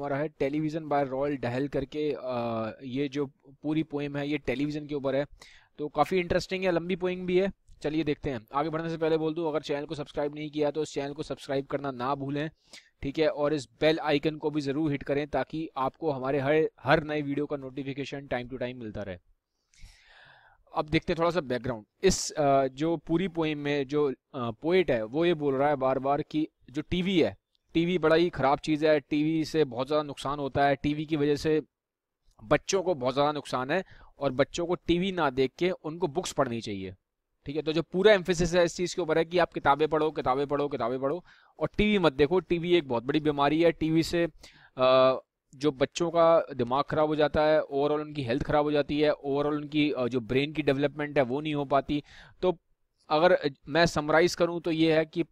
हमारा है television bye royal Dahl करके आ, ये जो पूरी पोइम है ये टेलीविज़न के ऊपर है तो काफ़ी इंटरेस्टिंग है लंबी पोइम भी है चलिए देखते हैं आगे बढ़ने से पहले बोल दूँ अगर चैनल को सब्सक्राइब नहीं किया तो इस चैनल को सब्सक्राइब करना ना भूलें ठीक है और इस बेल आइकन को भी ज़रूर हिट करें ताकि आपको हमारे हर हर नए वीडियो का नोटिफिकेशन टाइम टू टाइम मिलता रहे अब देखते हैं थोड़ा सा बैकग्राउंड इस जो पूरी पोइम में जो पोइट है वो ये बोल रहा है बार बार कि जो टीवी है टीवी बड़ा ही ख़राब चीज़ है टीवी से बहुत ज़्यादा नुकसान होता है टीवी की वजह से बच्चों को बहुत ज़्यादा नुकसान है और बच्चों को टीवी ना देख के उनको बुक्स पढ़नी चाहिए ठीक है तो जो पूरा एम्फेसिस है इस चीज़ के ऊपर है कि आप किताबें पढ़ो किताबें पढ़ो किताबें पढ़ो और टीवी मत देखो टीवी एक बहुत बड़ी बीमारी है टीवी से जो बच्चों का दिमाग ख़राब हो जाता है ओवरऑल उनकी हेल्थ ख़राब हो जाती है ओवरऑल उनकी जो ब्रेन की डेवलपमेंट है वो नहीं हो पाती तो अगर मैं समराइज़ करूँ तो ये है कि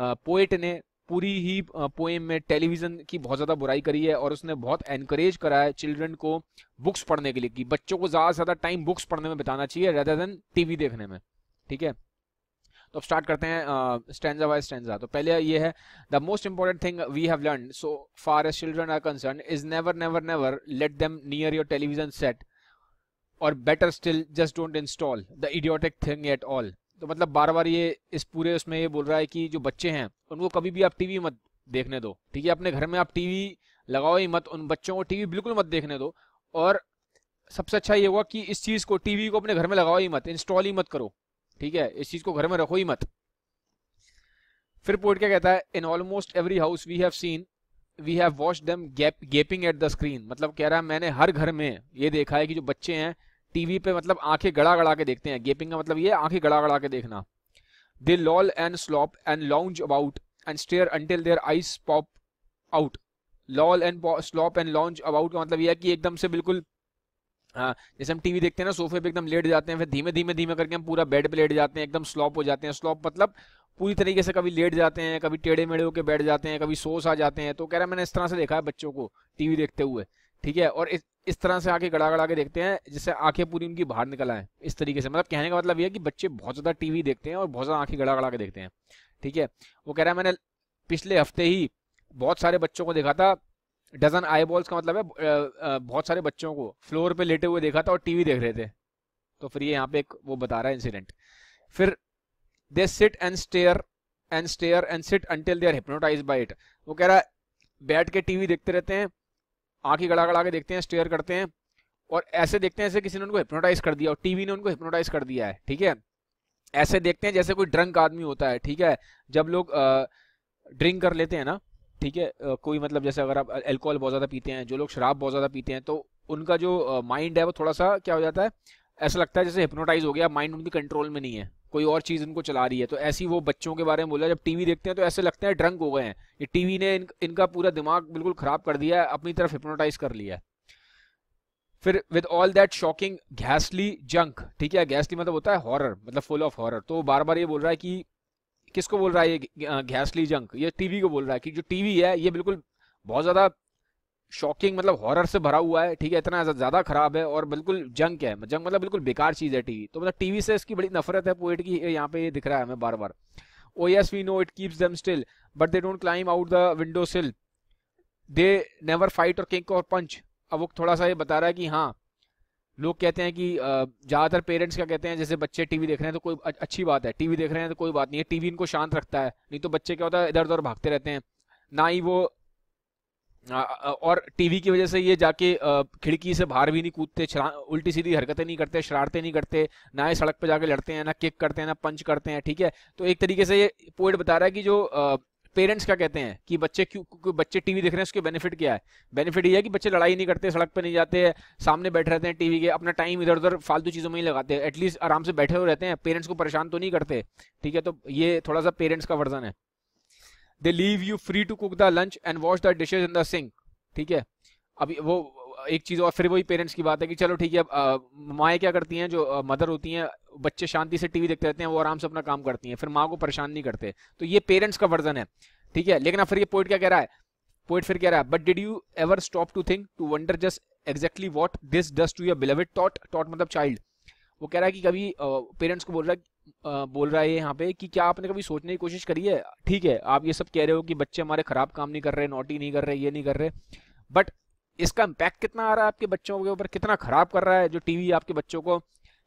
पोइट ने पूरी ही पोएम में टेलीविज़न की बहुत ज़्यादा बुराई करी है और उसने बहुत एनकरेज करा है चिल्ड्रन को बुक्स पढ़ने के लिए कि बच्चों को ज़्यादा से ज़्यादा टाइम बुक्स पढ़ने में बिताना चाहिए रेदर देन टीवी देखने में ठीक है तो अब स्टार्ट करते हैं स्टैंडा बाय स्टैंडा तो पहले ये है the most important thing we have learn so far as children are concern is never never never let them near your television set और better still just don't install the idiotic thing at all तो मतलब बार बार ये इस पूरे उसमें ये बोल रहा है कि जो बच्चे हैं उनको कभी भी आप टीवी मत देखने दो ठीक है अपने घर में आप टीवी लगाओ ही मत उन बच्चों को टीवी बिल्कुल मत देखने दो और सबसे अच्छा ये हुआ कि इस चीज़ को टीवी को अपने घर में लगाओ ही मत इंस्टॉल ही मत करो ठीक है इस चीज़ को घर में रखो ही मत फिर पोर्ट क्या कहता है in almost every house we have seen we have watch them gape gaping at the screen मतलब कह रहा है मैंने हर घर में ये देखा है कि जो बच्चे हैं टीवी पे मतलब आंखें गड़ा गड़ा के देखते हैं गेपिंग का मतलब ये आंखें गड़ा गड़ा के देखना they loll and slop and lounge about and stare until their eyes pop out loll and slop and lounge about का मतलब यह है कि एकदम से बिल्कुल हाँ, जैसे हम टीवी देखते हैं ना सोफे पे एकदम लेट जाते हैं फिर धीमे धीमे धीमे करके हम पूरा बेड पे लेट जाते हैं एकदम स्लॉप हो जाते हैं स्लॉप मतलब पूरी तरीके से कभी लेट जाते हैं कभी टेढ़े मेढ़े होकर बैठ जाते हैं कभी सोस आ जाते हैं तो कह रहा है मैंने इस तरह से देखा है बच्चों को टीवी देखते हुए ठीक है और इस तरह से आके गड़ा गड़ा के देखते हैं जिससे आंखें पूरी उनकी बाहर निकल आए इस तरीके से मतलब कहने का मतलब यह है कि बच्चे बहुत ज़्यादा टीवी देखते हैं और बहुत ज़्यादा आंखें गड़ा गड़ा के देखते हैं ठीक है वो कह रहा है मैंने पिछले हफ्ते ही बहुत सारे बच्चों को देखा था डजन आई बॉल्स का मतलब है बहुत सारे बच्चों को फ्लोर पे लेटे हुए देखा था और टीवी देख रहे थे तो फिर ये यहाँ पे एक वो बता रहा है इंसिडेंट फिर they sit and stare and stare and sit until they are hypnotised by it वो कह रहा है बैठ के टीवी देखते रहते हैं आंखें गड़ा गड़ा के देखते हैं स्टेयर करते हैं और ऐसे देखते हैं जैसे किसी ने उनको हिप्नोटाइज कर दिया और टीवी ने उनको हिप्नोटाइज कर दिया है ठीक है ऐसे देखते हैं जैसे कोई ड्रंक आदमी होता है ठीक है जब लोग ड्रिंक कर लेते हैं ना ठीक है कोई मतलब जैसे अगर आप एल्कोहल बहुत ज़्यादा पीते हैं जो लोग शराब बहुत ज़्यादा पीते हैं तो उनका जो माइंड है वो थोड़ा सा क्या हो जाता है ऐसा लगता है जैसे हिप्नोटाइज हो गया माइंड उनके कंट्रोल में नहीं है कोई और चीज़ इनको चला रही है तो ऐसी वो बच्चों के बारे में बोला जब टीवी देखते हैं तो ऐसे लगते हैं ड्रंक हो गए हैं ये टीवी ने इन, इनका पूरा दिमाग बिल्कुल ख़राब कर दिया है अपनी तरफ हिप्नोटाइज कर लिया है फिर विद ऑल दैट शॉकिंग घैसली जंक ठीक है घैसली मतलब होता है हॉरर मतलब फुल ऑफ हॉरर तो बार बार ये बोल रहा है कि किसको बोल रहा है ये घैसली जंक ये टीवी को बोल रहा है कि जो टीवी है ये बिल्कुल बहुत ज़्यादा शॉकिंग मतलब हॉरर से भरा हुआ है ठीक है इतना ज़्यादा खराब है और बिल्कुल जंक है जंक मतलब बिल्कुल बेकार चीज़ है टीवी तो मतलब टीवी से इसकी बड़ी नफरत है पोइट की यहाँ पे दिख रहा है हमें बार बार oh yes we know it keeps them still but they don't climb out the window sill they never fight और किंक और पंच अब वो थोड़ा सा ये बता रहा है कि हाँ लोग कहते हैं कि ज़्यादातर पेरेंट्स क्या कहते हैं जैसे बच्चे टीवी देख रहे हैं तो कोई अच्छी बात है टीवी देख रहे हैं तो कोई बात नहीं है टीवी इनको शांत रखता है नहीं तो बच्चे क्या होता है इधर उधर भागते रहते हैं ना ही वो और टीवी की वजह से ये जाके खिड़की से बाहर भी नहीं कूदते उल्टी सीधी हरकतें नहीं करते शरारतें नहीं करते ना ही सड़क पर जाके लड़ते हैं ना किक करते हैं ना पंच करते हैं ठीक है तो एक तरीके से ये पोइट बता रहा है कि जो पेरेंट्स क्या कहते हैं कि बच्चे क्यों बच्चे टीवी देख रहे हैं उसके बेनिफिट क्या है बेनिफिट ये है कि बच्चे लड़ाई नहीं करते सड़क पर नहीं जाते हैं सामने बैठे रहते हैं टीवी के अपना टाइम इधर उधर फालतू चीज़ों में ही लगाते हैं एटलीस्ट आराम से बैठे हुए रहते हैं पेरेंट्स को परेशान तो नहीं करते ठीक है तो ये थोड़ा सा पेरेंट्स का वर्जन है they leave you free to cook the lunch and wash the dishes in the sink ठीक है अभी वो एक चीज़ और फिर वही पेरेंट्स की बात है कि चलो ठीक है अब माएँ क्या करती हैं जो आ, मदर होती हैं बच्चे शांति से टीवी देखते रहते हैं वो आराम से अपना काम करती हैं फिर माँ को परेशान नहीं करते तो ये पेरेंट्स का वर्जन है ठीक है लेकिन अब फिर ये पोइट क्या कह रहा है पोइट फिर कह रहा है but did you ever stop to think to wonder just exactly what this does to your beloved tot tot मतलब चाइल्ड वो कह रहा है कि कभी पेरेंट्स को बोल रहा है बोल रहा है यहाँ पे कि क्या आपने कभी सोचने की कोशिश करी है ठीक है आप ये सब कह रहे हो कि बच्चे हमारे ख़राब काम नहीं कर रहे नोटी नहीं कर रहे ये नहीं कर रहे बट इसका इम्पैक्ट कितना आ रहा है आपके बच्चों के ऊपर कितना ख़राब कर रहा है जो टीवी आपके बच्चों को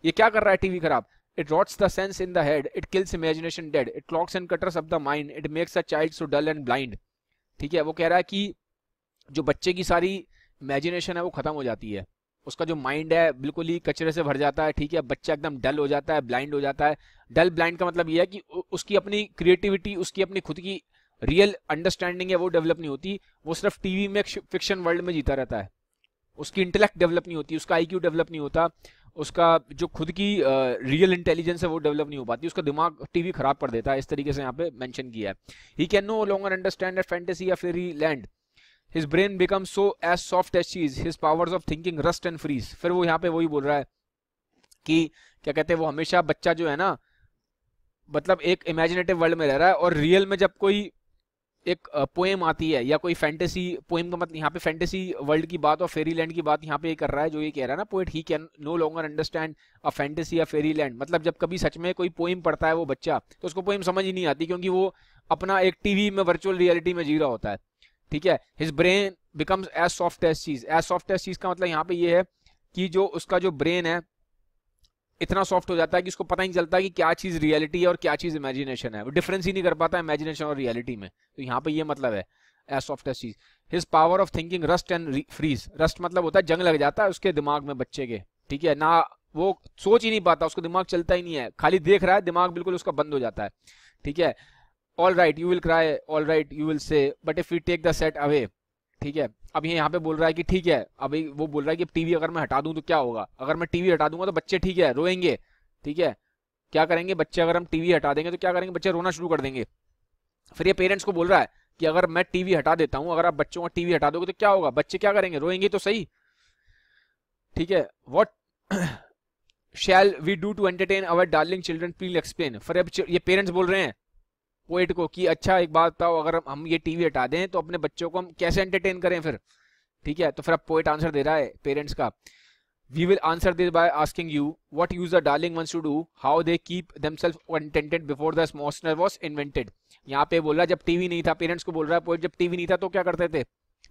ये क्या कर रहा है टीवी ख़राब it rots the sense in the it It imagination dead it It and and of the mind it makes a child so dull and blind ठीक है वो कह रहा है कि जो बच्चे की सारी इमेजिनेशन है वो खत्म हो जाती है उसका जो माइंड है बिल्कुल ही कचरे से भर जाता है ठीक है बच्चा एकदम डल हो जाता है ब्लाइंड हो जाता है डल ब्लाइंड का मतलब ये है कि उसकी अपनी क्रिएटिविटी उसकी अपनी खुद की रियल अंडरस्टैंडिंग है वो डेवलप नहीं होती वो सिर्फ टीवी में फिक्शन वर्ल्ड में जीता रहता है उसकी इंटेलेक्ट डेवलप नहीं होती उसका आईक्यू डेवलप नहीं होता उसका जो खुद की रियल uh, इंटेलिजेंस है वो डेवलप नहीं हो पाती उसका दिमाग टीवी खराब कर देता है इस तरीके से यहाँ पे मेंशन किया है he can no longer understand fantasy या fairyland his brain become so as soft as cheese his powers of thinking rust and freeze फिर वो यहाँ पे वही बोल रहा है कि क्या कहते हैं वो हमेशा बच्चा जो है ना मतलब एक इमेजिनेटिव वर्ल्ड में रह रहा है और रियल में जब कोई एक पोएम आती है या कोई फैंटेसी पोएम का मतलब यहाँ पे फैंटेसी वर्ल्ड की बात और फेरी लैंड की बात यहाँ पे ये कर रहा है जो ये कह रहा है ना poet he can no longer understand a fantasy या फेरी लैंड मतलब जब कभी सच में कोई पोएम पढ़ता है वो बच्चा तो उसको पोएम समझ ही नहीं आती क्योंकि वो अपना एक टीवी में वर्चुअल रियलिटी में जी रहा होता है ठीक है his brain becomes as soft as cheese as soft as cheese का मतलब यहाँ पे ये है कि जो उसका जो ब्रेन है इतना सॉफ्ट हो जाता है कि उसको पता ही नहीं चलता कि क्या चीज रियलिटी है और क्या चीज इमेजिनेशन है वो डिफरेंस ही नहीं कर पाता इमेजिनेशन और रियलिटी में तो यहाँ पे ये मतलब है as soft as cheese his power of thinking rust and freeze rust मतलब होता है जंग लग जाता है उसके दिमाग में बच्चे के ठीक है ना वो सोच ही नहीं पाता उसको दिमाग चलता ही नहीं है खाली देख रहा है दिमाग बिल्कुल उसका बंद हो जाता है ठीक है all right you will cry all right you will say but if you take the set away ठीक है अब ये यहाँ पे बोल रहा है कि ठीक है अभी वो बोल रहा है कि टीवी अगर मैं हटा दूं तो क्या होगा अगर मैं टीवी हटा दूंगा तो बच्चे ठीक है रोएंगे ठीक है क्या करेंगे बच्चे अगर हम टीवी हटा देंगे तो क्या करेंगे बच्चे रोना शुरू कर देंगे फिर ये पेरेंट्स को बोल रहा है कि अगर मैं टीवी हटा देता हूँ अगर आप बच्चों का टीवी हटा दोगे तो क्या होगा बच्चे क्या करेंगे रोएंगे तो सही ठीक है what shall we do to entertain our darling children please explain फिर अब ये पेरेंट्स बोल रहे हैं पोइट को कि अच्छा एक बात बताओ अगर हम ये टीवी हटा दें तो अपने बच्चों को हम कैसे एंटरटेन करें फिर ठीक है तो फिर अब पोइट आंसर दे रहा है पेरेंट्स का we will answer this by asking you what user darling wants to do how they keep themselves contented before the smartphone was invented यहाँ पे बोल रहा जब टीवी नहीं था पेरेंट्स को बोल रहा है पोइट जब टीवी नहीं था तो क्या करते थे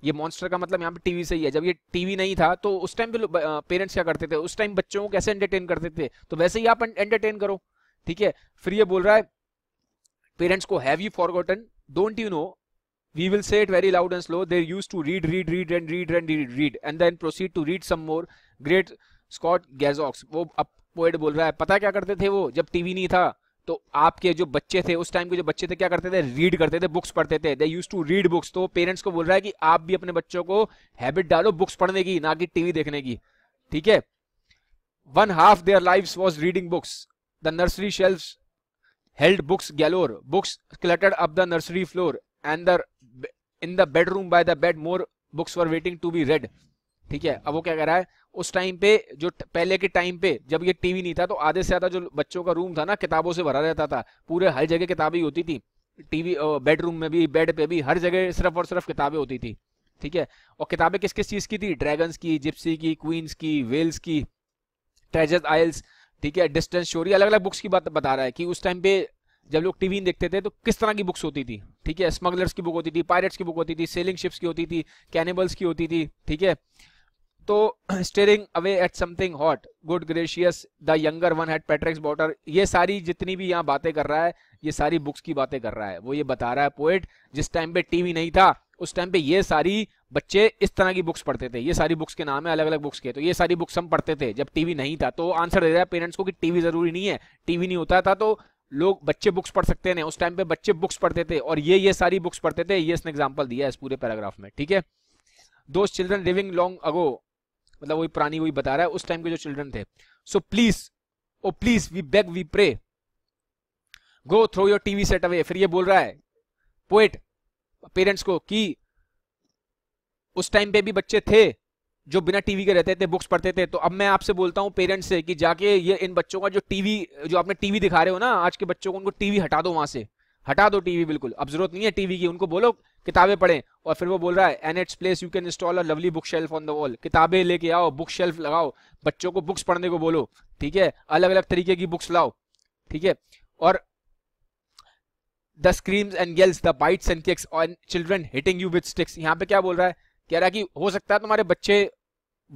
ये मॉन्स्टर का मतलब यहाँ पे टीवी से ही है जब ये टीवी नहीं था तो उस टाइम पे पेरेंट्स क्या करते थे उस टाइम बच्चों को कैसे एंटरटेन करते थे तो वैसे ही आप एंटरटेन करो ठीक है फिर ये बोल रहा है पेरेंट्स को have you forgotten don't you know we will say it very loud and slow they use to read read read and read and read read and then proceed to read some more great Scott gadzooks वो अब poet बोल रहा है पता क्या करते थे वो जब टीवी नहीं था तो आपके जो बच्चे थे उस टाइम के जो बच्चे थे क्या करते थे रीड करते थे बुक्स पढ़ते थे they use to read books तो पेरेंट्स को बोल रहा है कि आप भी अपने बच्चों को हैबिट डालो बुक्स पढ़ने की ना कि टीवी देखने की ठीक है one half their life was reading books the nursery shelf held books galore, books cluttered up the nursery floor, and the in the bedroom by the bed more books were waiting to be read. ठीक है अब वो क्या कह रहा है उस time पे जो पहले के टाइम पे जब ये टीवी नहीं था तो आधे से आधा जो बच्चों का रूम था ना किताबों से भरा रहता था पूरे हर जगह किताबें होती थी टीवी बेडरूम में भी बेड पे भी हर जगह सिर्फ और सिर्फ किताबें होती थी ठीक है और किताबें किस किस चीज़ की थी ड्रैगन्स की जिप्सी की क्वींस की वेल्स की ट्रेजर आयल्स ठीक है डिस्टेंस स्टोरी अलग अलग बुक्स की बात बता रहा है कि उस टाइम पे जब लोग टीवी देखते थे तो किस तरह की बुक्स होती थी ठीक है स्मगलर्स की बुक होती थी पायरेट्स की बुक होती थी सेलिंग शिप्स की होती थी कैनिबल्स की होती थी ठीक है तो staring away at something hot good gracious the younger one had Beatrix Potter ये सारी जितनी भी यहाँ बातें कर रहा है ये सारी बुक्स की बातें कर रहा है वो ये बता रहा है पोएट जिस टाइम पे टीवी नहीं था उस टाइम पे ये सारी बच्चे इस तरह की बुक्स पढ़ते थे ये सारी बुक्स के नाम है अलग अलग बुक्स के तो ये सारी बुक्स हम पढ़ते थे जब टीवी नहीं था तो आंसर दे रहा है पेरेंट्स को कि टीवी जरूरी नहीं है टीवी नहीं होता था तो लोग बच्चे बुक्स पढ़ सकते हैं उस टाइम पे बच्चे बुक्स पढ़ते थे और ये ये सारी बुक्स पढ़ते थे ये इसने एग्जाम्पल दिया इस पूरे पैराग्राफ में ठीक है दो चिल्ड्रन लिविंग लॉन्ग अगो मतलब वही पुरानी वही बता रहा है उस टाइम के जो चिल्ड्रन थे so please oh please we beg we pray go throw your TV set away फिर ये बोल रहा है पोएट पेरेंट्स को कि उस टाइम पे भी बच्चे थे जो बिना टीवी के रहते थे बुक्स पढ़ते थे तो अब मैं आपसे बोलता हूँ पेरेंट्स से कि जाके ये इन बच्चों का जो टीवी जो आपने टीवी दिखा रहे हो ना आज के बच्चों को उनको टीवी हटा दो वहां से हटा दो टीवी बिल्कुल अब जरूरत नहीं है टीवी की उनको बोलो किताबें पढ़ें और फिर वो बोल रहा है and its place you can install a lovely bookshelf on the wall किताबें लेके आओ बुक शेल्फ लगाओ बच्चों को बुक्स पढ़ने को बोलो ठीक है अलग अलग तरीके की बुक्स लाओ ठीक है और the screams and yells the bites and kicks on children hitting you with sticks यहाँ पे क्या बोल रहा है कह रहा कि हो सकता है तुम्हारे बच्चे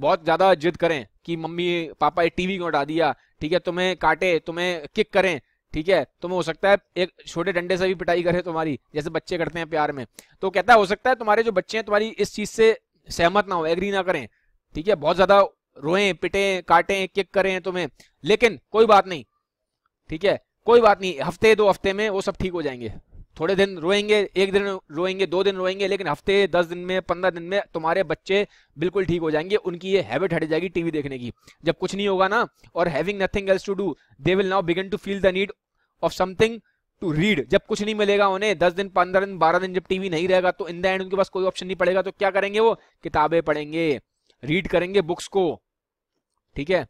बहुत ज्यादा जिद करें कि मम्मी पापा ये टीवी क्यों उठा दिया ठीक है तुम्हें काटे तुम्हें किक करें ठीक है तुम्हें हो सकता है एक छोटे डंडे से भी पिटाई करे तुम्हारी जैसे बच्चे करते हैं प्यार में तो कहता है हो सकता है तुम्हारे जो बच्चे हैं तुम्हारी इस चीज से सहमत ना हो एग्री ना करें ठीक है बहुत ज्यादा रोए पिटे काटे किक करें तुम्हें लेकिन कोई बात नहीं ठीक है कोई बात नहीं हफ्ते दो हफ्ते में वो सब ठीक हो जाएंगे थोड़े दिन रोएंगे एक दिन रोएंगे दो दिन रोएंगे लेकिन हफ्ते दस दिन में पंद्रह दिन में तुम्हारे बच्चे बिल्कुल ठीक हो जाएंगे उनकी ये हैबिट हट जाएगी टीवी देखने की जब कुछ नहीं होगा ना और having nothing else to do they will now begin to feel the need of something to read जब कुछ नहीं मिलेगा उन्हें दस दिन पंद्रह दिन बारह दिन जब टीवी नहीं रहेगा तो इन द एंड उनके पास कोई ऑप्शन नहीं पड़ेगा तो क्या करेंगे वो किताबें पढ़ेंगे रीड करेंगे बुक्स को ठीक है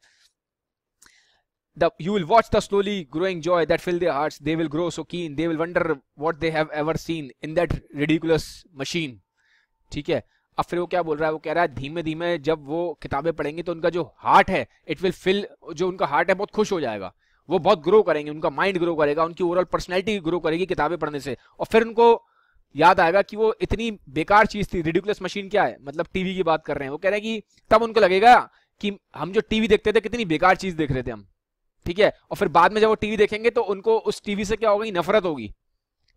the you will watch the slowly growing joy that fill their hearts they will grow so keen they will wonder what they have ever seen in that ridiculous machine ठीक है अब फिर वो क्या बोल रहा है वो कह रहा है धीमे धीमे जब वो किताबें पढ़ेंगे तो उनका जो हार्ट है इट विल फिल जो उनका हार्ट है बहुत खुश हो जाएगा वो बहुत ग्रो करेंगे उनका माइंड ग्रो करेगा उनकी ओवरऑल पर्सनैलिटी ग्रो करेगी किताबें पढ़ने से और फिर उनको याद आएगा कि वो इतनी बेकार चीज थी रिडिकुलस मशीन क्या है मतलब टीवी की बात कर रहे हैं वो कह रहे हैं कि तब उनको लगेगा कि हम जो टीवी देखते थे कितनी बेकार चीज देख रहे थे हम ठीक है और फिर बाद में जब वो टीवी देखेंगे तो उनको उस टीवी से क्या होगी नफरत होगी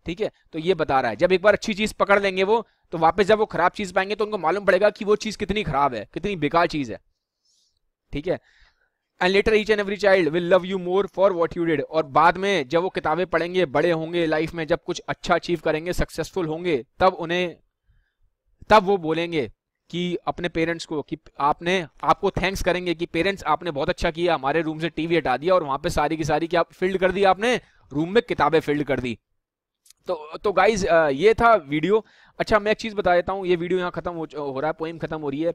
ठीक है तो ये बता रहा है जब एक बार अच्छी चीज पकड़ लेंगे वो तो वापस जब वो खराब चीज पाएंगे तो उनको मालूम पड़ेगा कि वो चीज कितनी खराब है कितनी बेकार चीज है ठीक है and later each and every child will love you more for what you did और बाद में जब वो किताबें पढ़ेंगे बड़े होंगे लाइफ में जब कुछ अच्छा अचीव करेंगे सक्सेसफुल होंगे तब उन्हें तब वो बोलेंगे कि अपने पेरेंट्स को कि आपने आपको थैंक्स करेंगे कि पेरेंट्स आपने बहुत अच्छा किया हमारे रूम से टीवी हटा दिया और वहां पे सारी की सारी क्या फील्ड कर दी आपने रूम में किताबें फील्ड कर दी तो तो गाइज ये था वीडियो अच्छा मैं एक चीज बता देता हूँ ये वीडियो यहाँ खत्म हो, हो रहा है पोइम खत्म हो रही है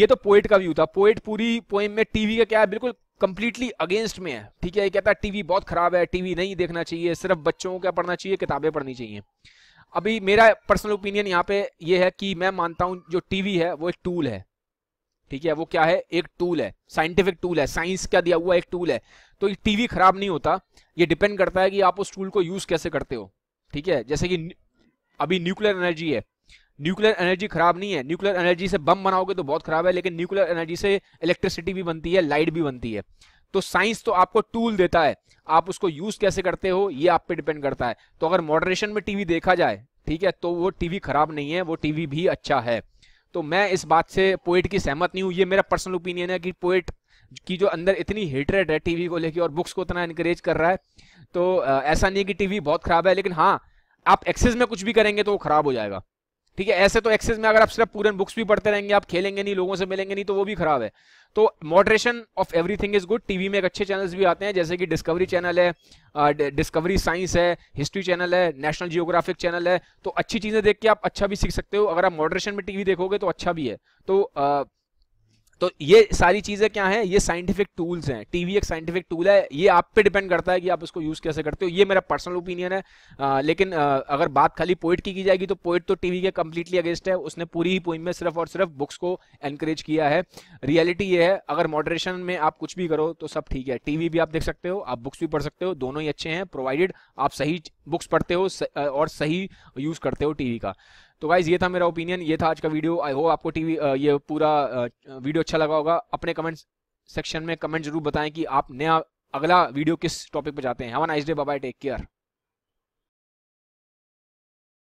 ये तो पोएट का व्यू था पोएट पूरी पोइम में टीवी का क्या है बिल्कुल कंप्लीटली अगेंस्ट में है ठीक है ये कहता है टीवी बहुत खराब है टीवी नहीं देखना चाहिए सिर्फ बच्चों को क्या पढ़ना चाहिए किताबें पढ़नी चाहिए अभी मेरा पर्सनल ओपिनियन यहाँ पे ये है कि मैं मानता हूँ जो टीवी है वो एक टूल है ठीक है वो क्या है एक टूल है साइंटिफिक टूल है साइंस का दिया हुआ एक टूल है तो टीवी खराब नहीं होता ये डिपेंड करता है कि आप उस टूल को यूज कैसे करते हो ठीक है जैसे कि अभी न्यूक्लियर एनर्जी है न्यूक्लियर एनर्जी खराब नहीं है न्यूक्लियर एनर्जी से बम बनाओगे तो बहुत खराब है लेकिन न्यूक्लियर एनर्जी से इलेक्ट्रिसिटी भी बनती है लाइट भी बनती है तो साइंस तो आपको टूल देता है आप उसको यूज कैसे करते हो ये आप पे डिपेंड करता है तो अगर मॉडरेशन में टीवी देखा जाए ठीक है तो वो टीवी खराब नहीं है वो टीवी भी अच्छा है तो मैं इस बात से पोइट की सहमत नहीं हूँ ये मेरा पर्सनल ओपिनियन है कि पोइट की जो अंदर इतनी हेटरेट है टीवी को लेकर और बुक्स को इतना इनकरेज कर रहा है तो ऐसा नहीं है कि टीवी बहुत खराब है लेकिन हाँ आप एक्सेस में कुछ भी करेंगे तो वो खराब हो जाएगा ठीक है ऐसे तो एक्सेस में अगर आप सिर्फ पूरे बुक्स भी पढ़ते रहेंगे आप खेलेंगे नहीं लोगों से मिलेंगे नहीं तो वो भी खराब है तो moderation of everything is good TV में एक अच्छे चैनल्स भी आते हैं जैसे कि डिस्कवरी चैनल है डिस्कवरी साइंस है हिस्ट्री चैनल है नेशनल जियोग्राफिक चैनल है तो अच्छी चीज़ें देख के आप अच्छा भी सीख सकते हो अगर आप मॉडरेशन में टीवी देखोगे तो अच्छा भी है तो uh, तो ये सारी चीज़ें क्या हैं ये साइंटिफिक टूल्स हैं टीवी एक साइंटिफिक टूल है ये आप पे डिपेंड करता है कि आप इसको यूज़ कैसे करते हो ये मेरा पर्सनल ओपिनियन है आ, लेकिन आ, अगर बात खाली पोइट की की जाएगी तो पोइट तो टीवी के कंप्लीटली अगेंस्ट है उसने पूरी ही पोइम में सिर्फ और सिर्फ बुक्स को एनकरेज किया है रियलिटी ये है अगर मॉडरेशन में आप कुछ भी करो तो सब ठीक है टीवी भी आप देख सकते हो आप बुक्स भी पढ़ सकते हो दोनों ही अच्छे हैं प्रोवाइडेड आप सही बुक्स पढ़ते हो और सही यूज़ करते हो टीवी का तो गाइज ये था मेरा ओपिनियन ये था आज का वीडियो आई होप आपको टीवी ये पूरा वीडियो अच्छा लगा होगा अपने कमेंट सेक्शन में कमेंट जरूर बताएं कि आप नया अगला वीडियो किस टॉपिक पर जाते हैं have nice day bye take care